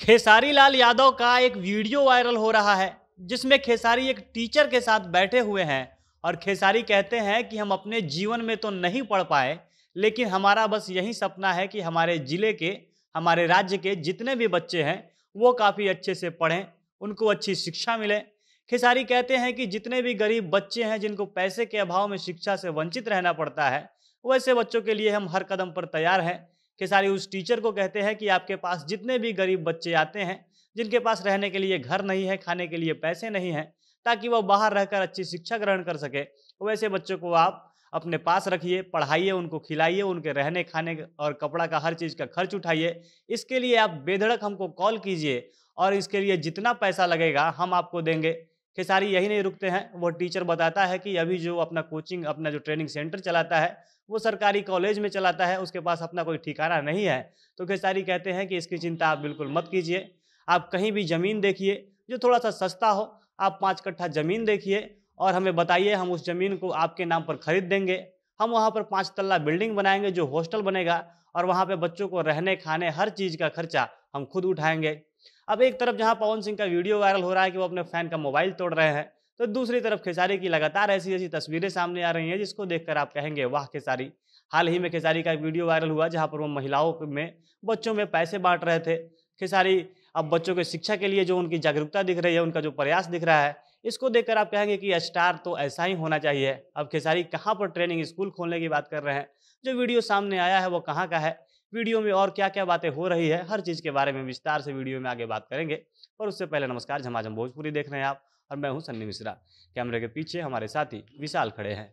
खेसारी लाल यादव का एक video viral हो रहा है जिसमें खेसारी एक टीचर के साथ बैठे हुए हैं और खेसारी कहते हैं कि हम अपने जीवन में तो नहीं पढ़ पाए लेकिन हमारा बस यही सपना है कि हमारे ज़िले के हमारे राज्य के जितने भी बच्चे हैं वो काफ़ी अच्छे से पढ़ें उनको अच्छी शिक्षा मिले खेसारी कहते हैं कि जितने भी गरीब बच्चे हैं जिनको पैसे के अभाव में शिक्षा से वंचित रहना पड़ता है वैसे बच्चों के लिए हम हर कदम पर तैयार हैं खेसारी उस टीचर को कहते हैं कि आपके पास जितने भी गरीब बच्चे आते हैं जिनके पास रहने के लिए घर नहीं है खाने के लिए पैसे नहीं हैं ताकि वह बाहर रहकर अच्छी शिक्षा ग्रहण कर सके वैसे बच्चों को आप अपने पास रखिए पढ़ाइए उनको खिलाइए उनके रहने खाने और कपड़ा का हर चीज़ का खर्च उठाइए इसके लिए आप बेधड़क हमको कॉल कीजिए और इसके लिए जितना पैसा लगेगा हम आपको देंगे खेसारी यही नहीं रुकते हैं वो टीचर बताता है कि अभी जो अपना कोचिंग अपना जो ट्रेनिंग सेंटर चलाता है वो सरकारी कॉलेज में चलाता है उसके पास अपना कोई ठिकाना नहीं है तो खेसारी कहते हैं कि इसकी चिंता आप बिल्कुल मत कीजिए आप कहीं भी ज़मीन देखिए जो थोड़ा सा सस्ता हो आप पाँच कट्ठा ज़मीन देखिए और हमें बताइए हम उस ज़मीन को आपके नाम पर खरीद देंगे हम वहाँ पर पाँच तल्ला बिल्डिंग बनाएंगे जो हॉस्टल बनेगा और वहाँ पर बच्चों को रहने खाने हर चीज़ का खर्चा हम खुद उठाएंगे अब एक तरफ जहां पवन सिंह का वीडियो वायरल हो रहा है कि वो अपने फैन का मोबाइल तोड़ रहे हैं तो दूसरी तरफ खेसारी की लगातार ऐसी ऐसी तस्वीरें सामने आ रही हैं जिसको देखकर आप कहेंगे वाह खेसारी हाल ही में खेसारी का एक वीडियो वायरल हुआ जहां पर वो महिलाओं में बच्चों में पैसे बांट रहे थे खेसारी अब बच्चों के शिक्षा के लिए जो उनकी जागरूकता दिख रही है उनका जो प्रयास दिख रहा है इसको देखकर आप कहेंगे कि स्टार तो ऐसा ही होना चाहिए अब खेसारी कहाँ पर ट्रेनिंग स्कूल खोलने की बात कर रहे हैं जो वीडियो सामने आया है वो कहाँ का है वीडियो में और क्या क्या बातें हो रही है हर चीज़ के बारे में विस्तार से वीडियो में आगे बात करेंगे और उससे पहले नमस्कार झमाझम भोजपुरी देख रहे हैं आप और मैं हूं सन्नी मिश्रा कैमरे के पीछे हमारे साथी विशाल खड़े हैं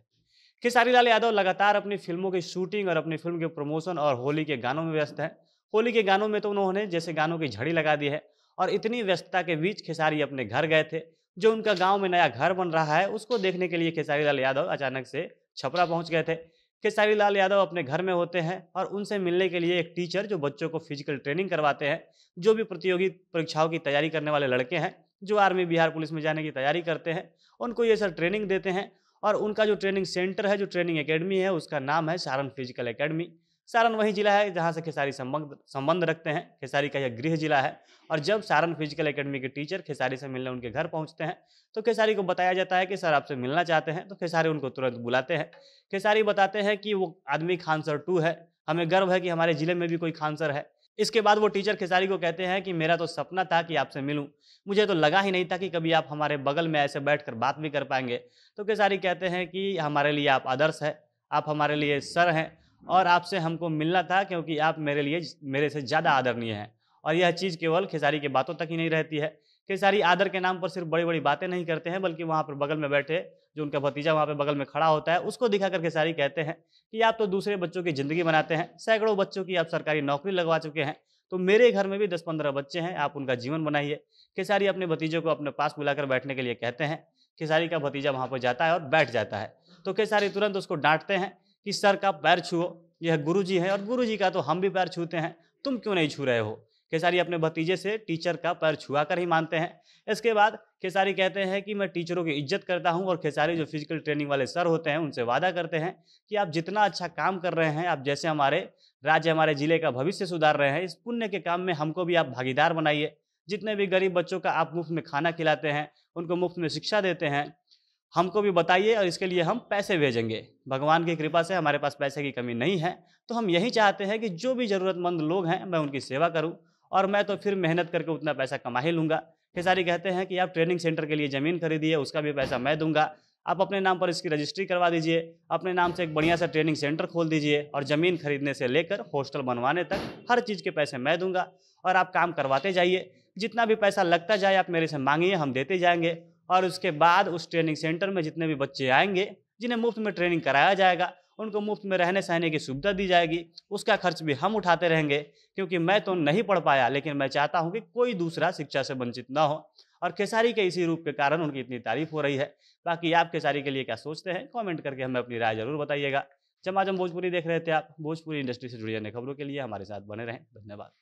खेसारी लाल यादव लगातार अपनी फिल्मों की शूटिंग और अपनी फिल्म के प्रमोशन और होली के गानों में व्यस्त हैं होली के गानों में तो उन्होंने जैसे गानों की झड़ी लगा दी है और इतनी व्यस्तता के बीच खेसारी अपने घर गए थे जो उनका गाँव में नया घर बन रहा है उसको देखने के लिए खेसारी लाल यादव अचानक से छपरा पहुंच गए थे खेसारी लाल यादव अपने घर में होते हैं और उनसे मिलने के लिए एक टीचर जो बच्चों को फिजिकल ट्रेनिंग करवाते हैं जो भी प्रतियोगी परीक्षाओं की तैयारी करने वाले लड़के हैं जो आर्मी बिहार पुलिस में जाने की तैयारी करते हैं उनको ये सर ट्रेनिंग देते हैं और उनका जो ट्रेनिंग सेंटर है जो ट्रेनिंग एकेडमी है उसका नाम है सारण फिजिकल एकेडमी सारण वही जिला है जहाँ से खेसारी संबंध संबंध रखते हैं खेसारी का यह गृह जिला है और जब सारण फिजिकल एकेडमी के टीचर खेसारी से मिलने उनके घर पहुँचते हैं तो खेसारी को बताया जाता है कि सर आपसे मिलना चाहते हैं तो खेसारी उनको तुरंत बुलाते हैं खेसारी बताते हैं कि वो आदमी खान सर टू है हमें गर्व है कि हमारे ज़िले में भी कोई खान सर है इसके बाद वो टीचर खेसारी को कहते हैं कि मेरा तो सपना था कि आपसे मिलूं मुझे तो लगा ही नहीं था कि कभी आप हमारे बगल में ऐसे बैठकर बात भी कर पाएंगे तो खेसारी कहते हैं कि हमारे लिए आप आदर्श है आप हमारे लिए सर हैं और आपसे हमको मिलना था क्योंकि आप मेरे लिए मेरे से ज़्यादा आदरणीय हैं और यह चीज़ केवल खेसारी के बातों तक ही नहीं रहती है खेसारी आदर के नाम पर सिर्फ बड़ी बड़ी बातें नहीं करते हैं बल्कि वहाँ पर बगल में बैठे जो उनका भतीजा वहाँ पर बगल में खड़ा होता है उसको दिखा कर खेसारी कहते हैं कि आप तो दूसरे बच्चों की ज़िंदगी बनाते हैं सैकड़ों बच्चों की आप सरकारी नौकरी लगवा चुके हैं तो मेरे घर में भी दस पंद्रह बच्चे हैं आप उनका जीवन बनाइए खेसारी अपने भतीजे को अपने पास बुलाकर बैठने के लिए कहते हैं खेसारी का भतीजा वहाँ पर जाता है और बैठ जाता है तो खेसारी तुरंत उसको डांटते हैं कि सर का पैर छुओ यह गुरु जी हैं और गुरु जी का तो हम भी पैर छूते हैं तुम क्यों नहीं छू रहे हो खेसारी अपने भतीजे से टीचर का पैर छुआ कर ही मानते हैं इसके बाद खेसारी कहते हैं कि मैं टीचरों की इज्जत करता हूं और खेसारी जो फिजिकल ट्रेनिंग वाले सर होते हैं उनसे वादा करते हैं कि आप जितना अच्छा काम कर रहे हैं आप जैसे हमारे राज्य हमारे ज़िले का भविष्य सुधार रहे हैं इस पुण्य के काम में हमको भी आप भागीदार बनाइए जितने भी गरीब बच्चों का आप मुफ्त में खाना खिलाते हैं उनको मुफ्त में शिक्षा देते हैं हमको भी बताइए और इसके लिए हम पैसे भेजेंगे भगवान की कृपा से हमारे पास पैसे की कमी नहीं है तो हम यही चाहते हैं कि जो भी ज़रूरतमंद लोग हैं मैं उनकी सेवा करूँ और मैं तो फिर मेहनत करके उतना पैसा कमा ही लूँगा खेसारी कहते हैं कि आप ट्रेनिंग सेंटर के लिए ज़मीन खरीदिए उसका भी पैसा मैं दूंगा आप अपने नाम पर इसकी रजिस्ट्री करवा दीजिए अपने नाम से एक बढ़िया सा ट्रेनिंग सेंटर खोल दीजिए और ज़मीन खरीदने से लेकर हॉस्टल बनवाने तक हर चीज़ के पैसे मैं दूंगा और आप काम करवाते जाइए जितना भी पैसा लगता जाए आप मेरे से मांगिए हम देते जाएंगे और उसके बाद उस ट्रेनिंग सेंटर में जितने भी बच्चे आएंगे जिन्हें मुफ्त में ट्रेनिंग कराया जाएगा उनको मुफ्त में रहने सहने की सुविधा दी जाएगी उसका खर्च भी हम उठाते रहेंगे क्योंकि मैं तो नहीं पढ़ पाया लेकिन मैं चाहता हूँ कि कोई दूसरा शिक्षा से वंचित ना हो और खेसारी के इसी रूप के कारण उनकी इतनी तारीफ हो रही है बाकी आप खेसारी के लिए क्या सोचते हैं कॉमेंट करके हमें अपनी राय जरूर बताइएगा जमाजम भोजपुरी देख रहे थे आप भोजपुरी इंडस्ट्री से जुड़ी अन्य खबरों के लिए हमारे साथ बने रहें धन्यवाद